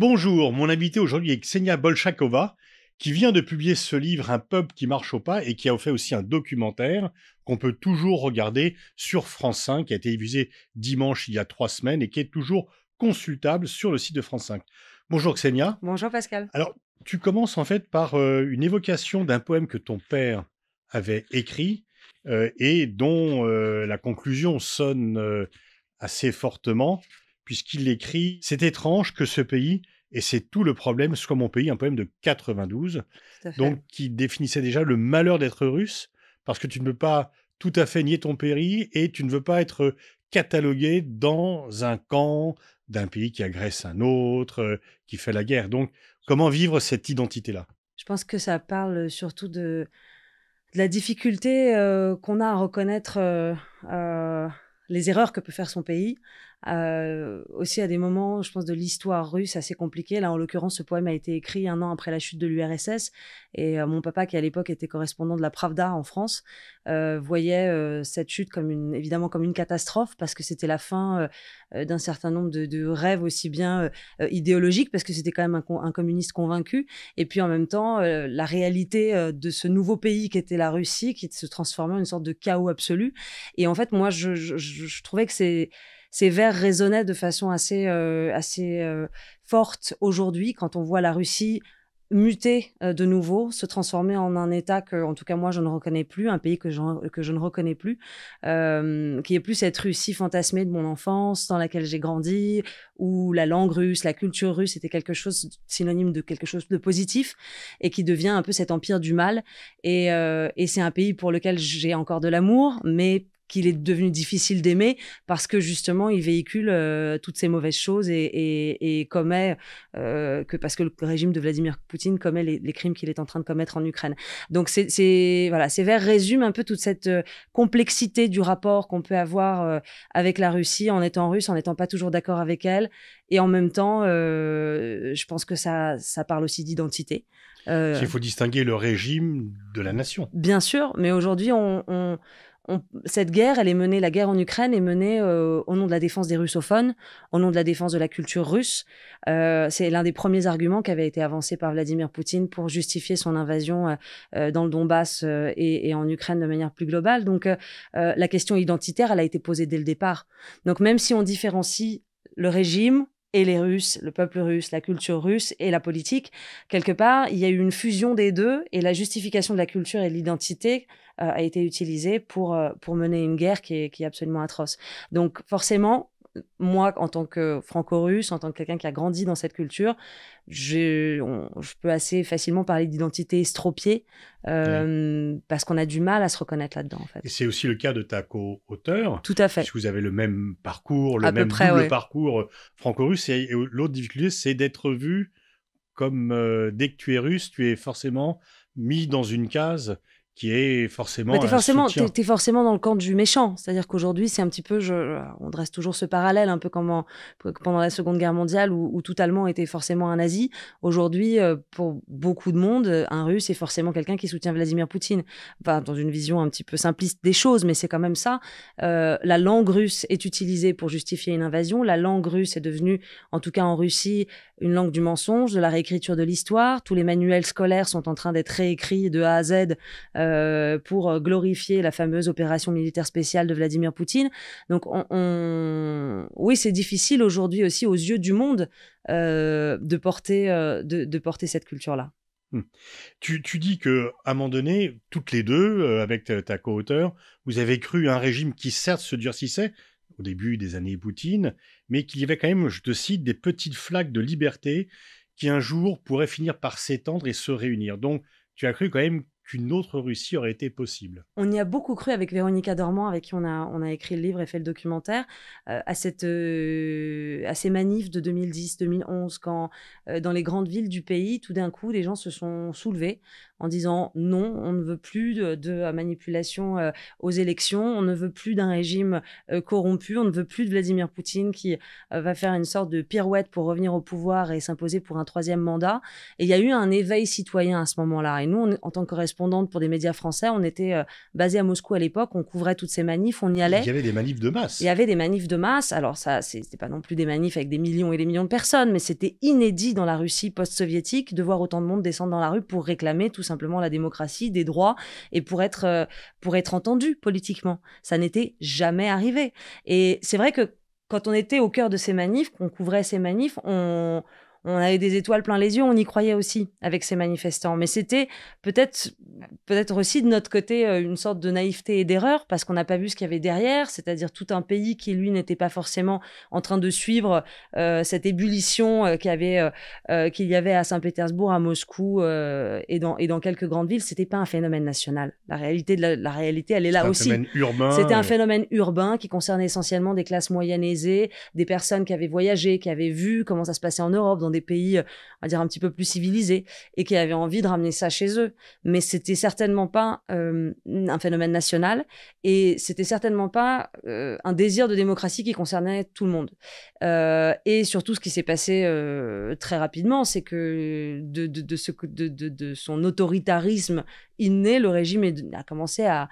Bonjour, mon invité aujourd'hui est Xenia Bolchakova, qui vient de publier ce livre Un peuple qui marche au pas et qui a fait aussi un documentaire qu'on peut toujours regarder sur France 5, qui a été diffusé dimanche il y a trois semaines et qui est toujours consultable sur le site de France 5. Bonjour Xenia. Bonjour Pascal. Alors, tu commences en fait par euh, une évocation d'un poème que ton père avait écrit euh, et dont euh, la conclusion sonne assez fortement puisqu'il écrit C'est étrange que ce pays et c'est tout le problème, soit mon pays, un poème de 92, donc qui définissait déjà le malheur d'être russe, parce que tu ne peux pas tout à fait nier ton péri et tu ne veux pas être catalogué dans un camp d'un pays qui agresse un autre, qui fait la guerre. Donc, comment vivre cette identité-là Je pense que ça parle surtout de, la difficulté euh, qu'on a à reconnaître euh, euh, les erreurs que peut faire son pays, euh, aussi à des moments, je pense, de l'histoire russe assez compliquée. Là, en l'occurrence, ce poème a été écrit un an après la chute de l'URSS. Et euh, mon papa, qui à l'époque était correspondant de la Pravda en France, euh, voyait cette chute comme une, évidemment comme une catastrophe parce que c'était la fin d'un certain nombre de, rêves aussi bien idéologiques parce que c'était quand même un, communiste convaincu. Et puis en même temps, la réalité de ce nouveau pays qui était la Russie, qui se transformait en une sorte de chaos absolu. Et en fait, moi, je, je trouvais que c'est ces vers résonnaient de façon assez, euh, assez euh, forte aujourd'hui quand on voit la Russie muter euh, de nouveau, se transformer en un État que, en tout cas, moi, je ne reconnais plus, un pays que je, que je ne reconnais plus, qui est plus cette Russie fantasmée de mon enfance, dans laquelle j'ai grandi, où la langue russe, la culture russe était quelque chose synonyme de quelque chose de positif, et qui devient un peu cet empire du mal. Et, et c'est un pays pour lequel j'ai encore de l'amour, mais qu'il est devenu difficile d'aimer parce que justement il véhicule euh, toutes ces mauvaises choses et, et, et commet euh, que parce que le régime de Vladimir Poutine commet les, crimes qu'il est en train de commettre en Ukraine. Donc c'est voilà, ces vers résument un peu toute cette euh, complexité du rapport qu'on peut avoir avec la Russie en étant russe, en n'étant pas toujours d'accord avec elle et en même temps, je pense que ça ça parle aussi d'identité. Il faut distinguer le régime de la nation. Bien sûr, mais aujourd'hui on, on cette guerre, elle est menée, la guerre en Ukraine est menée euh, au nom de la défense des russophones, au nom de la défense de la culture russe. Euh, c'est l'un des premiers arguments qui avait été avancé par Vladimir Poutine pour justifier son invasion euh, dans le Donbass et, et, en Ukraine de manière plus globale. Donc la question identitaire, elle a été posée dès le départ. Donc même si on différencie le régime et les Russes, le peuple russe, la culture russe et la politique. Quelque part, il y a eu une fusion des deux et la justification de la culture et de l'identité euh, a été utilisée pour, euh, pour mener une guerre qui est, qui est absolument atroce. Donc forcément, moi, en tant que franco-russe, en tant que quelqu'un qui a grandi dans cette culture, je, peux assez facilement parler d'identité estropiée euh, parce qu'on a du mal à se reconnaître là-dedans. Et c'est aussi le cas de ta co-auteur. Tout à fait. Si vous avez le même parcours, le même parcours euh, franco-russe. Et, l'autre difficulté, c'est d'être vu comme euh, dès que tu es russe, tu es forcément mis dans une case qui est forcément. Bah, t'es forcément, es, forcément dans le camp du méchant. C'est-à-dire qu'aujourd'hui, c'est un petit peu, je, on dresse toujours ce parallèle, un peu comme pendant la Seconde Guerre mondiale où, tout Allemand était forcément un nazi. Aujourd'hui, euh, pour beaucoup de monde, euh, un Russe est forcément quelqu'un qui soutient Vladimir Poutine. Enfin, dans une vision un petit peu simpliste des choses, mais c'est quand même ça. Euh, la langue russe est utilisée pour justifier une invasion. La langue russe est devenue, en tout cas en Russie, une langue du mensonge, de la réécriture de l'histoire. Tous les manuels scolaires sont en train d'être réécrits de A à Z. Euh, pour euh, glorifier la fameuse opération militaire spéciale de Vladimir Poutine. Donc, oui, c'est difficile aujourd'hui aussi aux yeux du monde euh, de, porter, de, porter cette culture-là. Hmm. Tu, dis que, à un moment donné, toutes les deux, avec ta, co-auteur, vous avez cru un régime qui certes se durcissait au début des années Poutine, mais qu'il y avait quand même, je te cite, des petites flaques de liberté qui un jour pourraient finir par s'étendre et se réunir. Donc, tu as cru quand même qu'une autre Russie aurait été possible. On y a beaucoup cru avec Véronica Dormant, avec qui on a, on a écrit le livre et fait le documentaire, euh, à, cette, euh, ces manifs de 2010-2011, quand euh, dans les grandes villes du pays, tout d'un coup, les gens se sont soulevés, en disant non, on ne veut plus de, euh, manipulation euh, aux élections, on ne veut plus d'un régime euh, corrompu, on ne veut plus de Vladimir Poutine qui va faire une sorte de pirouette pour revenir au pouvoir et s'imposer pour un troisième mandat. Et il y a eu un éveil citoyen à ce moment-là. Et nous, en tant que correspondante pour des médias français, on était basé à Moscou à l'époque, on couvrait toutes ces manifs, on y allait. Il y avait des manifs de masse. Il y avait des manifs de masse. Alors ça, c'était pas non plus des manifs avec des millions et des millions de personnes, mais c'était inédit dans la Russie post-soviétique de voir autant de monde descendre dans la rue pour réclamer tout simplement la démocratie, des droits et pour être, euh, pour être entendu politiquement. Ça n'était jamais arrivé. Et c'est vrai que quand on était au cœur de ces manifs, qu'on couvrait ces manifs, on, on avait des étoiles plein les yeux, on y croyait aussi avec ces manifestants. Mais c'était peut-être peut-être aussi de notre côté euh, une sorte de naïveté et d'erreur parce qu'on n'a pas vu ce qu'il y avait derrière, c'est-à-dire tout un pays qui lui n'était pas forcément en train de suivre euh, cette ébullition euh, qu'il y, avait à Saint-Pétersbourg, à Moscou et dans et dans quelques grandes villes. C'était pas un phénomène national. La réalité la, réalité, elle est là aussi. C'était un phénomène urbain qui concernait essentiellement des classes moyennes aisées, des personnes qui avaient voyagé, qui avaient vu comment ça se passait en Europe. Dans des pays, euh, on va dire, un petit peu plus civilisés et qui avaient envie de ramener ça chez eux. Mais c'était certainement pas euh, un phénomène national et c'était certainement pas euh, un désir de démocratie qui concernait tout le monde. et surtout, ce qui s'est passé très rapidement, c'est que de, de, son autoritarisme inné, le régime a commencé à,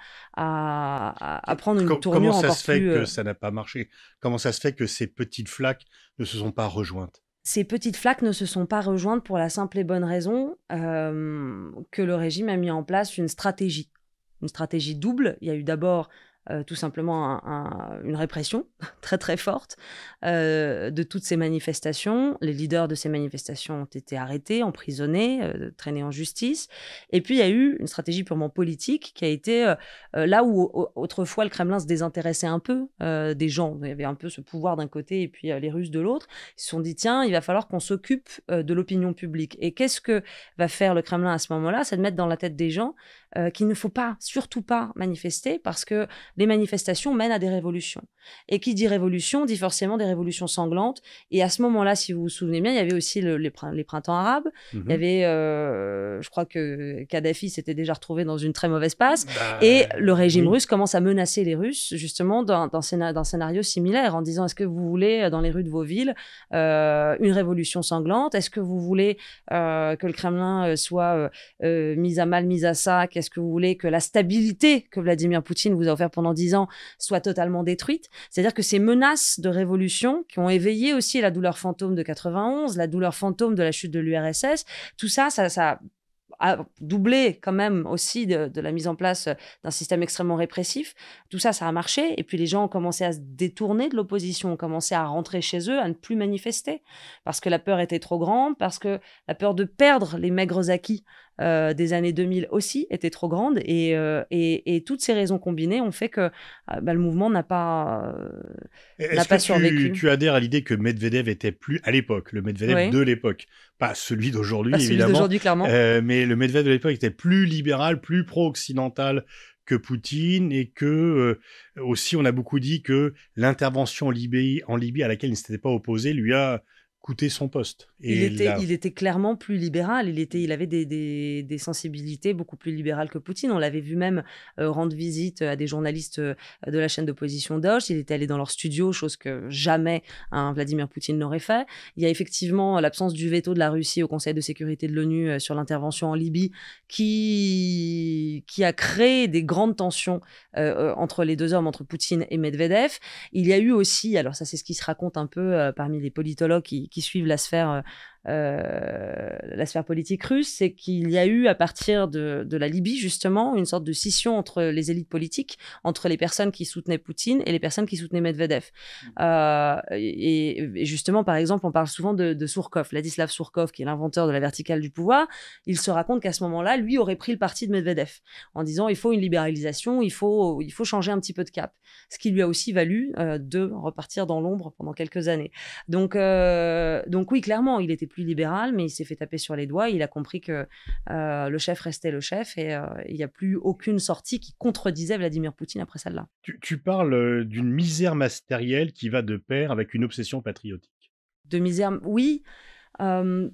prendre une Com encore plus... Comment ça se fait que ça n'a pas marché Comment ça se fait que ces petites flaques ne se sont pas rejointes ces petites flaques ne se sont pas rejointes pour la simple et bonne raison euh, que le régime a mis en place une stratégie. Une stratégie double. Il y a eu d'abord euh, tout simplement une répression très très forte euh, de toutes ces manifestations. Les leaders de ces manifestations ont été arrêtés, emprisonnés, euh, traînés en justice. Et puis il y a eu une stratégie purement politique qui a été là où autrefois le Kremlin se désintéressait un peu des gens. Il y avait un peu ce pouvoir d'un côté et puis les Russes de l'autre. Ils se sont dit tiens, il va falloir qu'on s'occupe de l'opinion publique. Et qu'est-ce que va faire le Kremlin à ce moment-là C'est de mettre dans la tête des gens euh, qu'il ne faut pas, surtout pas manifester parce que les manifestations mènent à des révolutions. Et qui dit révolution dit forcément des révolutions sanglantes. Et à ce moment-là, si vous vous souvenez bien, il y avait aussi les, printemps arabes. Il y mhm. avait, euh, je crois que Kadhafi s'était déjà retrouvé dans une très mauvaise passe. Bah, et le régime russe commence à menacer les Russes justement dans, un scénario similaire en disant est-ce que vous voulez euh, dans les rues de vos villes une révolution sanglante Est-ce que vous voulez que le Kremlin soit mis à mal, mis à sac est ce que vous voulez que la stabilité que Vladimir Poutine vous a offert pendant dix ans soit totalement détruite C'est-à-dire que ces menaces de révolution qui ont éveillé aussi la douleur fantôme de 91, la douleur fantôme de la chute de l'URSS, tout ça, ça, a doublé quand même aussi de la mise en place d'un système extrêmement répressif. Tout ça, ça a marché. Et puis les gens ont commencé à se détourner de l'opposition, ont commencé à rentrer chez eux, à ne plus manifester, parce que la peur était trop grande, parce que la peur de perdre les maigres acquis euh, des années 2000 aussi était trop grande. Euh, et, toutes ces raisons combinées ont fait que euh, bah, le mouvement n'a pas, n'a pas que Tu, tu adhères à l'idée que Medvedev était plus à l'époque, le Medvedev de l'époque, pas celui d'aujourd'hui, évidemment. mais le Medvedev de l'époque était plus libéral, plus pro-occidental que Poutine et que aussi on a beaucoup dit que l'intervention en Libye, en Libye à laquelle il ne s'était pas opposé lui a coûter son poste. il, était, il était clairement plus libéral, il, était, il avait des, sensibilités beaucoup plus libérales que Poutine. On l'avait vu même euh, rendre visite à des journalistes euh, de la chaîne d'opposition Doge, il était allé dans leur studio, chose que jamais un Vladimir Poutine n'aurait fait. Il y a effectivement l'absence du veto de la Russie au Conseil de sécurité de l'ONU euh, sur l'intervention en Libye qui, qui a créé des grandes tensions entre les deux hommes, entre Poutine et Medvedev. Il y a eu aussi, alors ça c'est ce qui se raconte un peu parmi les politologues qui, qui, suivent la sphère euh, euh, la sphère politique russe, c'est qu'il y a eu à partir de, la Libye justement une sorte de scission entre les élites politiques, entre les personnes qui soutenaient Poutine et les personnes qui soutenaient Medvedev. Mm. Euh, et, justement, par exemple, on parle souvent de, de Surkov, Ladislav sourkov, qui est l'inventeur de la verticale du pouvoir. Il se raconte qu'à ce moment-là, lui aurait pris le parti de Medvedev en disant il faut une libéralisation, il faut, il faut changer un petit peu de cap. Ce qui lui a aussi valu euh, de repartir dans l'ombre pendant quelques années. Donc, donc oui, clairement, il était plus libéral, mais il s'est fait taper sur les doigts. Il a compris que euh, le chef restait le chef et euh, il n'y a plus aucune sortie qui contredisait Vladimir Poutine après celle-là. Tu, parles euh, d'une misère matérielle qui va de pair avec une obsession patriotique. De misère, oui. Enfin,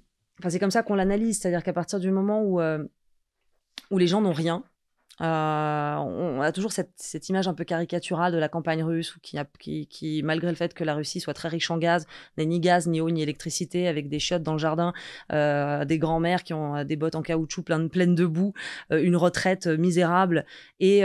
c'est comme ça qu'on l'analyse, c'est-à-dire qu'à partir du moment où, où les gens n'ont rien, euh, on a toujours cette, image un peu caricaturale de la campagne russe, qui, qui, malgré le fait que la Russie soit très riche en gaz, n'est ni gaz, ni eau, ni électricité, avec des chiottes dans le jardin, euh, des grands-mères qui ont euh, des bottes en caoutchouc pleines, de boue, une retraite misérable et,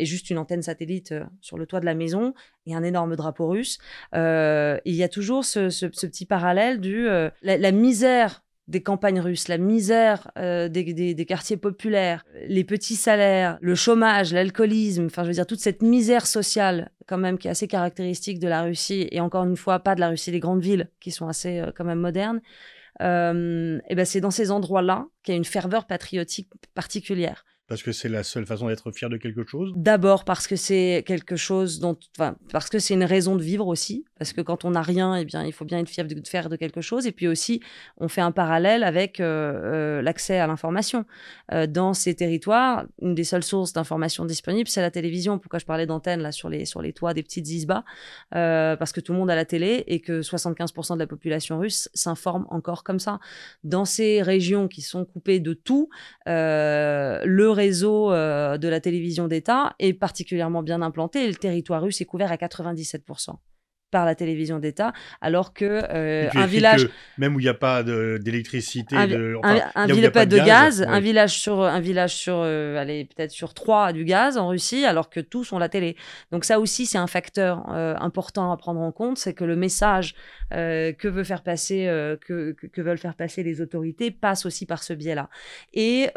juste une antenne satellite sur le toit de la maison et un énorme drapeau russe. il y a toujours ce, petit parallèle du la misère des campagnes russes, la misère euh, des, quartiers populaires, les petits salaires, le chômage, l'alcoolisme, enfin je veux dire toute cette misère sociale quand même qui est assez caractéristique de la Russie et encore une fois pas de la Russie des grandes villes qui sont assez euh, quand même modernes. Euh, et ben c'est dans ces endroits-là qu'il y a une ferveur patriotique particulière. Parce que c'est la seule façon d'être fier de quelque chose D'abord parce que c'est quelque chose dont. Enfin, parce que c'est une raison de vivre aussi. Parce que quand on n'a rien, et eh bien, il faut bien être fier de faire de quelque chose. Et puis aussi, on fait un parallèle avec euh, euh, l'accès à l'information. Euh, dans ces territoires, une des seules sources d'information disponibles, c'est la télévision. Pourquoi je parlais d'antenne là sur les, sur les toits des petites isbas Parce que tout le monde a la télé et que 75% de la population russe s'informe encore comme ça. Dans ces régions qui sont coupées de tout, le réseau euh, de la télévision d'État est particulièrement bien implanté et le territoire russe est couvert à 97% par la télévision d'État, alors que euh, un village même où il n'y a pas d'électricité, un, de, village pas de, gaz, un village sur un village sur euh, allez peut-être sur trois du gaz en Russie, alors que tous ont la télé. Donc ça aussi c'est un facteur euh, important à prendre en compte, c'est que le message que veut faire passer que, veulent faire passer les autorités passe aussi par ce biais-là. et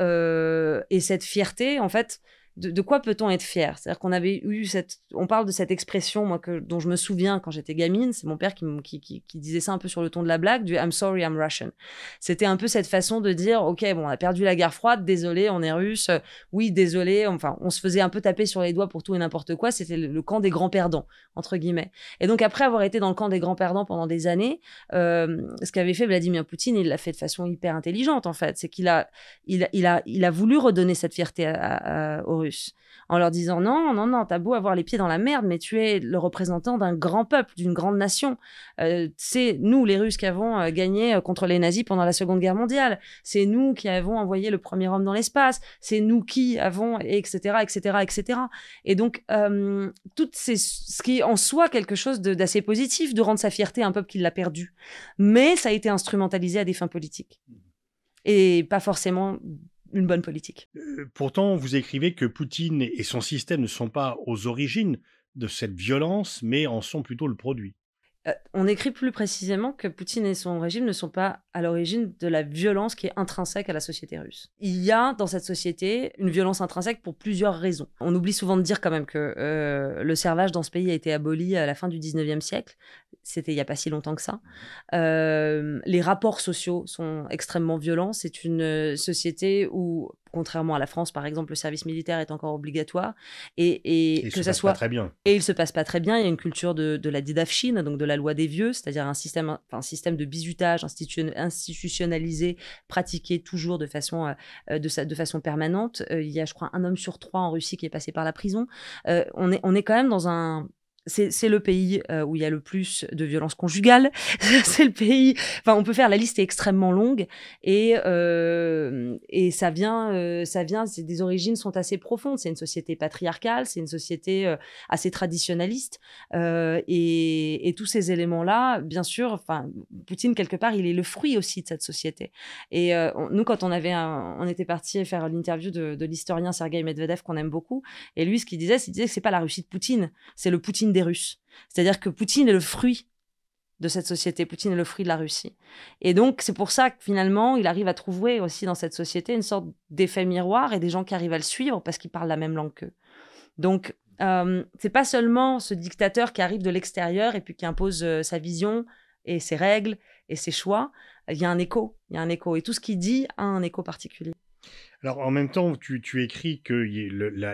cette fierté en fait de, quoi peut-on être fier C'est-à-dire qu'on avait eu cette, on parle de cette expression moi que, dont je me souviens quand j'étais gamine, c'est mon père qui, qui, disait ça un peu sur le ton de la blague, du I'm sorry I'm Russian. C'était un peu cette façon de dire, ok bon on a perdu la guerre froide, désolé on est russe, euh, oui désolé, enfin on se faisait un peu taper sur les doigts pour tout et n'importe quoi, c'était le, camp des grands perdants entre guillemets. Et donc après avoir été dans le camp des grands perdants pendant des années, euh, ce qu'avait fait Vladimir Poutine, il l'a fait de façon hyper intelligente en fait, c'est qu'il a, il, il a, il a voulu redonner cette fierté à, en leur disant non, non, non, t'as beau avoir les pieds dans la merde, mais tu es le représentant d'un grand peuple, d'une grande nation. Euh, c'est nous, les Russes, qui avons euh, gagné euh, contre les nazis pendant la Seconde Guerre mondiale. C'est nous qui avons envoyé le premier homme dans l'espace. C'est nous qui avons, etc., etc., etc. Et donc, tout ces, ce qui en soi quelque chose d'assez positif, de rendre sa fierté à un peuple qui l'a perdu. Mais ça a été instrumentalisé à des fins politiques et pas forcément une bonne politique. Euh, pourtant, vous écrivez que Poutine et son système ne sont pas aux origines de cette violence, mais en sont plutôt le produit. Euh, on écrit plus précisément que Poutine et son régime ne sont pas à l'origine de la violence qui est intrinsèque à la société russe. Il y a dans cette société une violence intrinsèque pour plusieurs raisons. On oublie souvent de dire quand même que euh, le servage dans ce pays a été aboli à la fin du 19e siècle. C'était il n'y a pas si longtemps que ça. Euh, les rapports sociaux sont extrêmement violents. C'est une société où contrairement à la France, par exemple, le service militaire est encore obligatoire. Et, et, que ça soit. très bien. Et il se passe pas très bien. Il y a une culture de, la didafchine, donc de la loi des vieux, c'est-à-dire un système, un système de bizutage institutionnalisé, pratiqué toujours de façon, euh, euh, façon permanente. Euh, il y a, je crois, un homme sur trois en Russie qui est passé par la prison. on, est, on est quand même dans un c'est le pays euh, où il y a le plus de violences conjugales. c'est le pays. Enfin, on peut faire la liste est extrêmement longue et euh, et ça vient, euh, ça vient. Des origines sont assez profondes. C'est une société patriarcale, c'est une société assez traditionnaliste et, et, tous ces éléments-là, bien sûr. Enfin, Poutine quelque part, il est le fruit aussi de cette société. Et nous, quand on avait, on était parti faire l'interview de, l'historien Sergei Medvedev qu'on aime beaucoup, et lui, ce qu'il disait, c'est qu'il disait que c'est pas la Russie de Poutine, c'est le Poutine des Russes. C'est-à-dire que Poutine est le fruit de cette société. Poutine est le fruit de la Russie. Et donc, c'est pour ça que finalement, il arrive à trouver aussi dans cette société une sorte d'effet miroir et des gens qui arrivent à le suivre parce qu'ils parlent la même langue qu'eux. Donc, euh, c'est pas seulement ce dictateur qui arrive de l'extérieur et puis qui impose euh, sa vision et ses règles et ses choix. Il y a un écho, il y a un écho. Et tout ce qu'il dit a un écho particulier. Alors en même temps, tu, écris que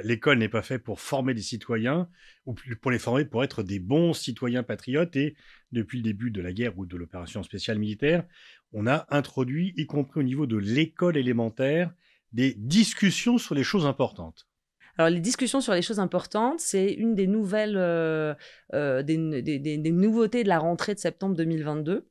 l'école n'est pas faite pour former des citoyens, ou pour les former pour être des bons citoyens patriotes. Et depuis le début de la guerre ou de l'opération spéciale militaire, on a introduit, y compris au niveau de l'école élémentaire, des discussions sur les choses importantes. Alors les discussions sur les choses importantes, c'est une des nouvelles, euh, euh, des nouveautés de la rentrée de septembre 2022.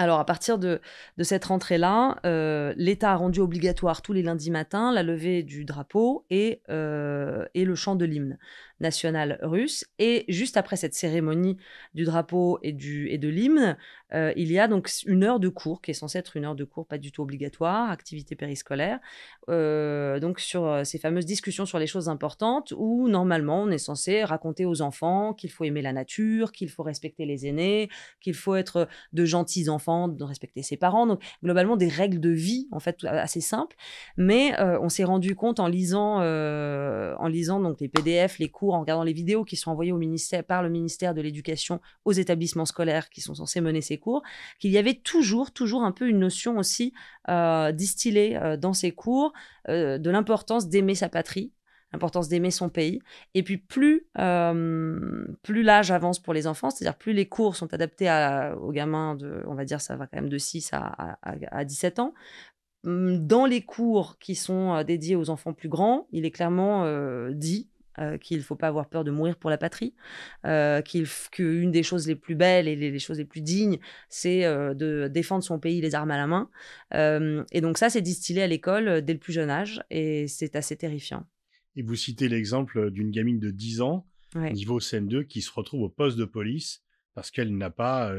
Alors, à partir de, cette rentrée-là, euh, l'État a rendu obligatoire tous les lundis matins la levée du drapeau et, euh, et le chant de l'hymne nationale russe. Et juste après cette cérémonie du drapeau et, du, et de l'hymne, euh, il y a donc une heure de cours qui est censée être une heure de cours pas du tout obligatoire, activité périscolaire, euh, donc sur euh, ces fameuses discussions sur les choses importantes où normalement on est censé raconter aux enfants qu'il faut aimer la nature, qu'il faut respecter les aînés, qu'il faut être de gentils enfants, de respecter ses parents. Donc globalement des règles de vie en fait assez simples, mais on s'est rendu compte en lisant en lisant donc les PDF, les cours en regardant les vidéos qui sont envoyées par le ministère de l'Éducation aux établissements scolaires qui sont censés mener ces cours, qu'il y avait toujours, toujours un peu une notion aussi euh, distillée euh, dans ces cours euh, de l'importance d'aimer sa patrie, l'importance d'aimer son pays. Et puis plus plus l'âge avance pour les enfants, c'est-à-dire plus les cours sont adaptés aux gamins de, on va dire ça va quand même de 6 à, 17 ans, hum, dans les cours qui sont dédiés aux enfants plus grands, il est clairement dit euh, qu'il ne faut pas avoir peur de mourir pour la patrie, euh, qu'une des choses les plus belles et les, choses les plus dignes, c'est euh, de défendre son pays les armes à la main. et donc ça, c'est distillé à l'école dès le plus jeune âge, et c'est assez terrifiant. Et vous citez l'exemple d'une gamine de 10 ans, niveau CM2, qui se retrouve au poste de police parce qu'elle n'a pas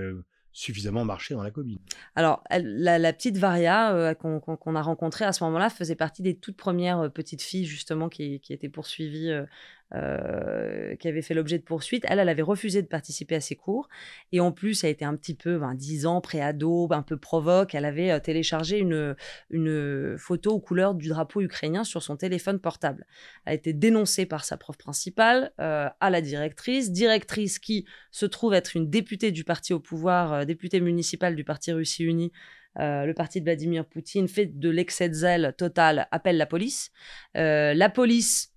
suffisamment marché dans la commune. Alors, la, petite Varia euh, qu'on a rencontrée à ce moment-là faisait partie des toutes premières euh, petites filles, justement, qui, étaient poursuivies euh, euh, qui avait fait l'objet de poursuites. Elle, elle avait refusé de participer à ses cours. Et en plus, elle était un petit peu ben, 10 ans, pré-ado, un peu provoque. Elle avait euh, téléchargé une, une photo aux couleurs du drapeau ukrainien sur son téléphone portable. Elle a été dénoncée par sa prof principale euh, à la directrice. Directrice qui se trouve être une députée du parti au pouvoir, députée municipale du parti Russie Unie. le parti de Vladimir Poutine fait de l'excès de zèle total, appelle la police. la police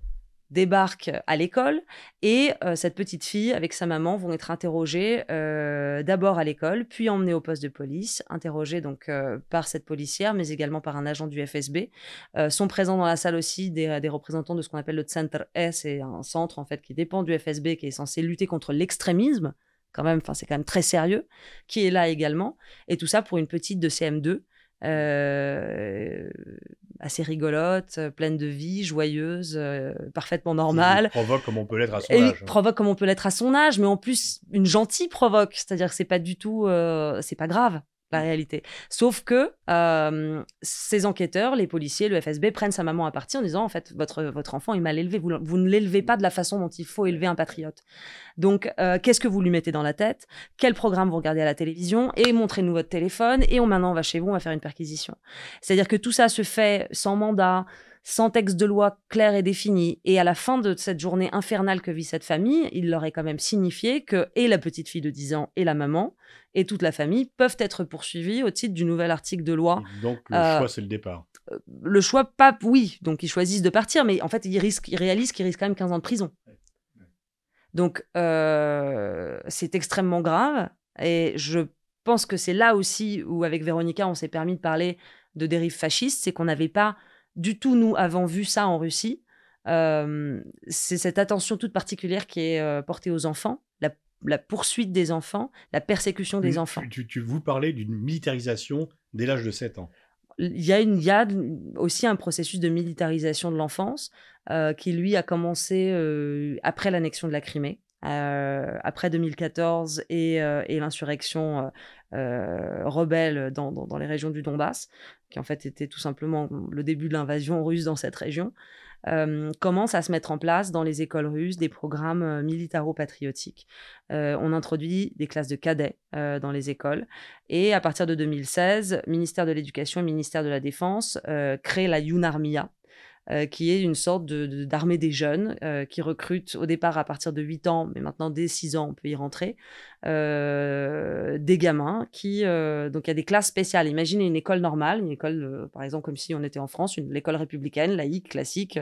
débarquent à l'école et euh, cette petite fille avec sa maman vont être interrogées euh, d'abord à l'école, puis emmenées au poste de police, interrogées donc euh, par cette policière, mais également par un agent du FSB. Euh, sont présents dans la salle aussi des, des représentants de ce qu'on appelle le Center S, c'est un centre en fait qui dépend du FSB, qui est censé lutter contre l'extrémisme quand même, enfin c'est quand même très sérieux, qui est là également, et tout ça pour une petite de CM2. Euh, assez rigolote, euh, pleine de vie, joyeuse, euh, parfaitement normale. provoque comme on peut l'être à son et âge. Provoque comme on peut l'être à son âge, mais en plus une gentille provoque, c'est-à-dire que c'est pas du tout, euh, c'est pas grave la mmh. réalité. Sauf que ces enquêteurs, les policiers, le FSB prennent sa maman à partie en disant en fait votre votre enfant est mal élevé, vous, ne l'élevez pas de la façon dont il faut élever un patriote. Donc euh, qu'est-ce que vous lui mettez dans la tête Quel programme vous regardez à la télévision Et montrez-nous votre téléphone et on maintenant on va chez vous, on va faire une perquisition. C'est-à-dire que tout ça se fait sans mandat sans texte de loi clair et défini. Et à la fin de cette journée infernale que vit cette famille, il leur est quand même signifié que et la petite fille de 10 ans et la maman et toute la famille peuvent être poursuivis au titre du nouvel article de loi. Donc le euh, choix, c'est le départ. Le choix, pas oui. Donc ils choisissent de partir, mais en fait, ils, risquent, ils réalisent qu'ils risquent quand même 15 ans de prison. Donc euh, c'est extrêmement grave. Et je pense que c'est là aussi où, avec Véronica, on s'est permis de parler de dérive fasciste, c'est qu'on n'avait pas du tout, nous, avons vu ça en Russie. Euh, c'est cette attention toute particulière qui est euh, portée aux enfants, la, poursuite des enfants, la persécution des enfants. Tu, tu, vous parlez d'une militarisation dès l'âge de 7 ans. Il y, a il aussi un processus de militarisation de l'enfance euh, qui, lui, a commencé après l'annexion de la Crimée. Euh, après 2014 euh, et, l'insurrection euh, rebelle dans, les régions du Donbass, qui en fait était tout simplement le début de l'invasion russe dans cette région, commence à se mettre en place dans les écoles russes des programmes militaro-patriotiques. on introduit des classes de cadets dans les écoles et à partir de 2016, ministère de l'Éducation et ministère de la Défense créent la Yunarmia, euh, qui est une sorte d'armée des jeunes euh, qui recrute au départ à partir de 8 ans, mais maintenant dès 6 ans, on peut y rentrer, euh, des gamins qui... donc il y a des classes spéciales. Imaginez une école normale, une école, par exemple, comme si on était en France, l'école républicaine, laïque, classique.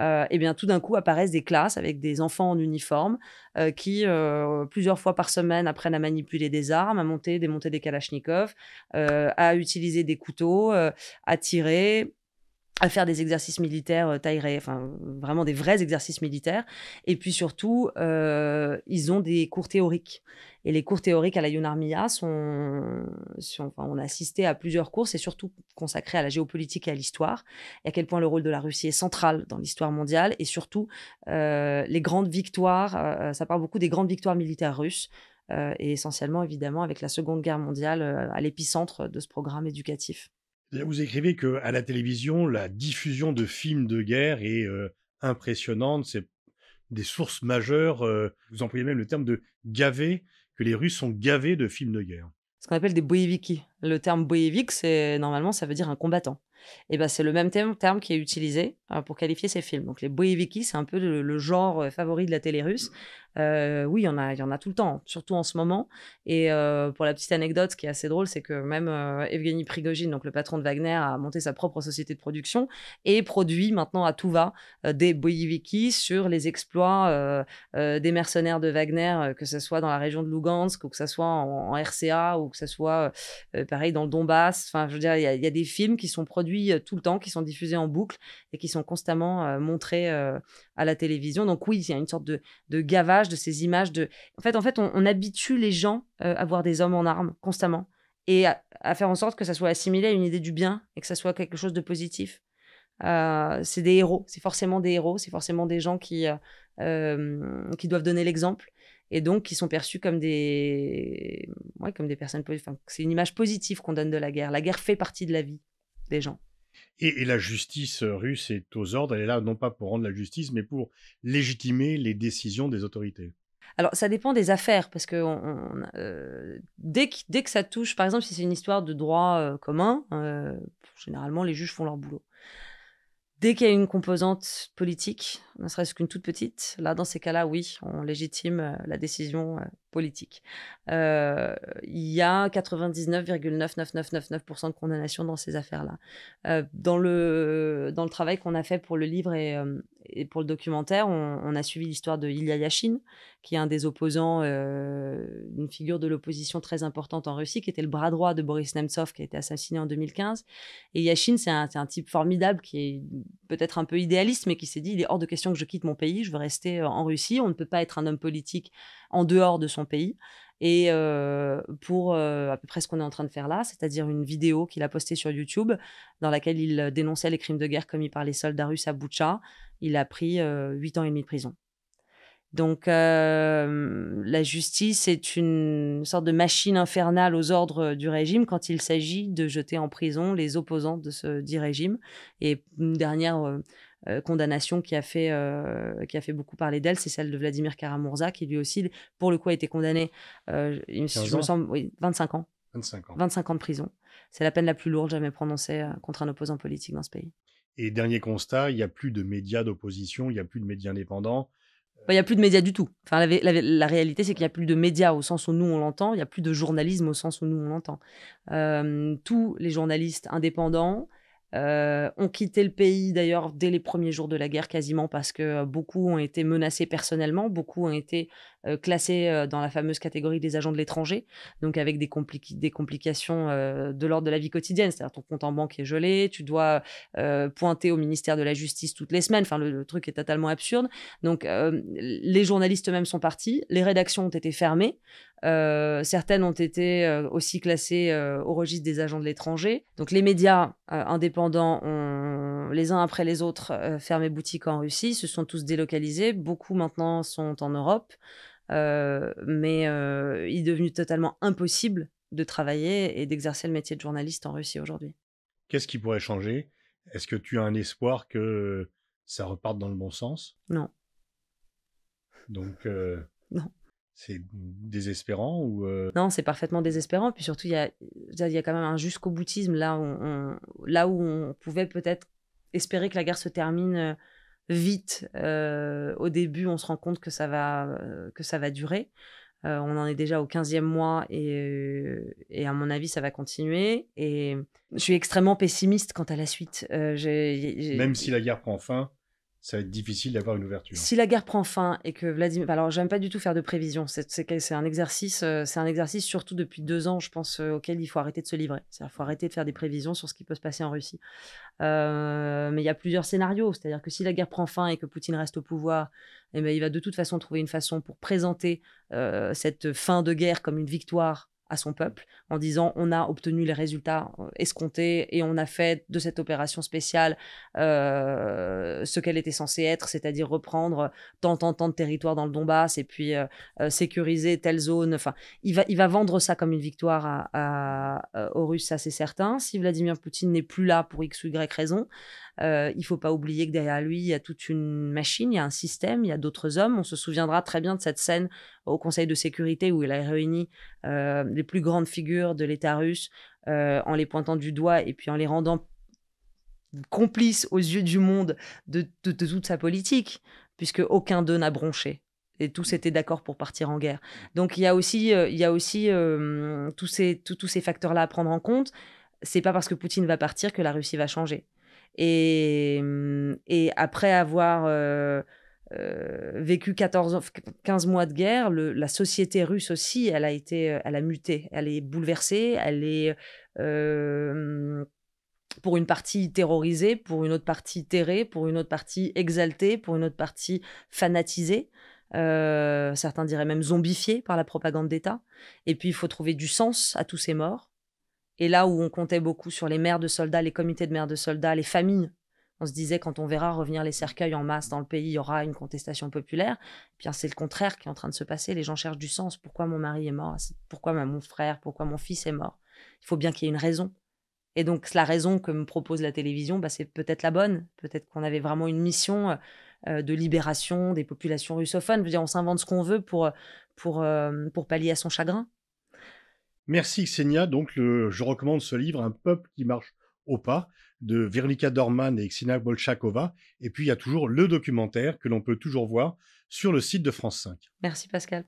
et eh bien tout d'un coup apparaissent des classes avec des enfants en uniforme qui, plusieurs fois par semaine, apprennent à manipuler des armes, à monter, démonter des kalachnikovs, à utiliser des couteaux, à tirer à faire des exercices militaires euh, taillés, enfin vraiment des vrais exercices militaires. Et puis surtout, euh, ils ont des cours théoriques. Et les cours théoriques à la Yunarmia sont, enfin, on a assisté à plusieurs cours, c'est surtout consacré à la géopolitique et à l'histoire, et à quel point le rôle de la Russie est central dans l'histoire mondiale, et surtout euh, les grandes victoires, ça parle beaucoup des grandes victoires militaires russes, et essentiellement évidemment avec la Seconde Guerre mondiale à l'épicentre de ce programme éducatif. Vous écrivez que à la télévision, la diffusion de films de guerre est euh, impressionnante. C'est des sources majeures. Euh, vous employez même le terme de gavé, que les Russes sont gavés de films de guerre. Ce qu'on appelle des boyeviki, le terme boyevik, c'est normalement, ça veut dire un combattant. Et ben, c'est le même terme, terme qui est utilisé euh, pour qualifier ces films. Donc les boyeviki, c'est un peu le, genre euh, favori de la télé russe. Euh, oui, il y en a, il y en a tout le temps, surtout en ce moment. Et pour la petite anecdote, ce qui est assez drôle, c'est que même Evgeny Prigogine, donc le patron de Wagner, a monté sa propre société de production et produit maintenant à tout va des boyeviki sur les exploits des mercenaires de Wagner, que ce soit dans la région de Lugansk ou que ce soit en, en RCA ou que ce soit pareil dans le Donbass. Enfin, je veux dire, il y, a des films qui sont produits euh, tout le temps, qui sont diffusés en boucle et qui sont constamment euh, montrés euh, à la télévision. Donc oui, il y a une sorte de, de, gavage de ces images. De... En fait, en fait on, habitue les gens à voir des hommes en armes constamment et à, faire en sorte que ça soit assimilé à une idée du bien et que ça soit quelque chose de positif. c'est des héros, c'est forcément des héros, c'est forcément des gens qui, qui doivent donner l'exemple et donc qui sont perçus comme des, comme des personnes. Enfin, c'est une image positive qu'on donne de la guerre. La guerre fait partie de la vie des gens. Et, la justice russe est aux ordres. Elle est là non pas pour rendre la justice, mais pour légitimer les décisions des autorités. Alors, ça dépend des affaires, parce que euh, dès, que, dès que ça touche, par exemple, si c'est une histoire de droit euh, commun, euh, généralement, les juges font leur boulot. Dès qu'il y a une composante politique, ne serait-ce qu'une toute petite, là, dans ces cas-là, oui, on légitime euh, la décision euh, politique. Euh, il y a 99,99999% de condamnation dans ces affaires-là. Euh, dans, le, dans le travail qu'on a fait pour le livre et, euh, pour le documentaire, on, a suivi l'histoire de Ilya Yashin, qui est un des opposants, une figure de l'opposition très importante en Russie, qui était le bras droit de Boris Nemtsov, qui a été assassiné en 2015. Et Yashin, c'est un, un, type formidable qui est peut-être un peu idéaliste, mais qui s'est dit, il est hors de question que je quitte mon pays, je veux rester en Russie, on ne peut pas être un homme politique en dehors de son son pays. Et euh, pour euh, à peu près ce qu'on est en train de faire là, c'est-à-dire une vidéo qu'il a postée sur YouTube dans laquelle il euh, dénonçait les crimes de guerre commis par les soldats russes à Boucha, il a pris huit ans et demi de prison. Donc la justice est une sorte de machine infernale aux ordres du régime quand il s'agit de jeter en prison les opposants de ce dit régime. Et une dernière euh, condamnation qui a, fait, euh, qui a fait beaucoup parler d'elle, c'est celle de Vladimir Karamurza, qui lui aussi, pour le coup, a été condamné, euh, je me semble, 25 ans. 25 ans. 25 ans de prison. C'est la peine la plus lourde jamais prononcée contre un opposant politique dans ce pays. Et dernier constat, il n'y a plus de médias d'opposition, il n'y a plus de médias indépendants. Bah, il n'y a plus de médias du tout. Enfin, la, réalité, c'est qu'il n'y a plus de médias au sens où nous on l'entend, il n'y a plus de journalisme au sens où nous on l'entend. tous les journalistes indépendants, ont quitté le pays d'ailleurs dès les premiers jours de la guerre quasiment parce que beaucoup ont été menacés personnellement, beaucoup ont été euh, classés euh, dans la fameuse catégorie des agents de l'étranger, donc avec des, des complications euh, de l'ordre de la vie quotidienne, c'est-à-dire ton compte en banque est gelé, tu dois pointer au ministère de la Justice toutes les semaines, enfin le, truc est totalement absurde. Donc les journalistes eux-mêmes sont partis, les rédactions ont été fermées, certaines ont été aussi classées au registre des agents de l'étranger. Donc les médias indépendants ont les uns après les autres euh, boutiques boutique en Russie, se sont tous délocalisés. Beaucoup maintenant sont en Europe, euh, mais euh, il est devenu totalement impossible de travailler et d'exercer le métier de journaliste en Russie aujourd'hui. Qu'est-ce qui pourrait changer Est-ce que tu as un espoir que ça reparte dans le bon sens Non. Donc. Euh, non. C'est désespérant ou Non, c'est parfaitement désespérant. Puis surtout, il y a, y quand même un jusqu'au boutisme là où on pouvait peut-être espérer que la guerre se termine euh, vite. Euh, au début, on se rend compte que ça va, euh, que ça va durer. on en est déjà au 15e mois et, à mon avis, ça va continuer. Et je suis extrêmement pessimiste quant à la suite. Même si la guerre prend fin, ça va être difficile d'avoir une ouverture. Si la guerre prend fin et que Vladimir, bah alors j'aime pas du tout faire de prévisions. c'est un exercice, euh, c'est un exercice surtout depuis deux ans, je pense, euh, auquel il faut arrêter de se livrer. Il faut arrêter de faire des prévisions sur ce qui peut se passer en Russie. Euh, mais il y a plusieurs scénarios, c'est-à-dire que si la guerre prend fin et que Poutine reste au pouvoir, eh ben il va de toute façon trouver une façon pour présenter cette fin de guerre comme une victoire à son peuple en disant on a obtenu les résultats euh, escomptés et on a fait de cette opération spéciale euh, ce qu'elle était censée être, c'est-à-dire reprendre tant, tant, tant de territoires dans le Donbass et puis euh, sécuriser telle zone. Enfin, il va, il va vendre ça comme une victoire aux Russes, ça c'est certain. Si Vladimir Poutine n'est plus là pour X ou Y raison, il euh, il faut pas oublier que derrière lui, il y a toute une machine, il y a un système, il y a d'autres hommes. On se souviendra très bien de cette scène au Conseil de sécurité où il a réuni euh, les plus grandes figures de l'État russe euh, en les pointant du doigt et puis en les rendant complices aux yeux du monde de, toute sa politique, puisque aucun d'eux n'a bronché et tous étaient d'accord pour partir en guerre. Donc il y a aussi, il y a aussi tous ces, tous ces facteurs-là à prendre en compte. C'est pas parce que Poutine va partir que la Russie va changer. Mmh, et, après avoir vécu 14, 15 mois de guerre, la société russe aussi, elle a, été, elle a muté, elle est bouleversée, elle est pour une partie terrorisée, pour une autre partie terrée, pour une autre partie exaltée, pour une autre partie fanatisée. certains diraient même zombifiée par la propagande d'État. Et puis il faut trouver du sens à tous ces morts. Et là où on comptait beaucoup sur les mères de soldats, les comités de mères de soldats, les familles, on se disait quand on verra revenir les cercueils en masse dans le pays, il y aura une contestation populaire. Eh bien c'est le contraire qui est en train de se passer. Les gens cherchent du sens. Pourquoi mon mari est mort Pourquoi mon frère Pourquoi mon fils est mort Il faut bien qu'il y ait une raison. Et donc la raison que me propose la télévision, bah, c'est peut-être la bonne. Peut-être qu'on avait vraiment une mission euh, euh, de libération des populations russophones. dire, on s'invente ce qu'on veut pour, pour, euh, pour pallier à son chagrin. Merci Xenia. Donc, je recommande ce livre, Un peuple qui marche au pas, de Veronica Dorman et Xenia Bolchakova. Et puis, il y a toujours le documentaire que l'on peut toujours voir sur le site de France 5. Merci Pascal.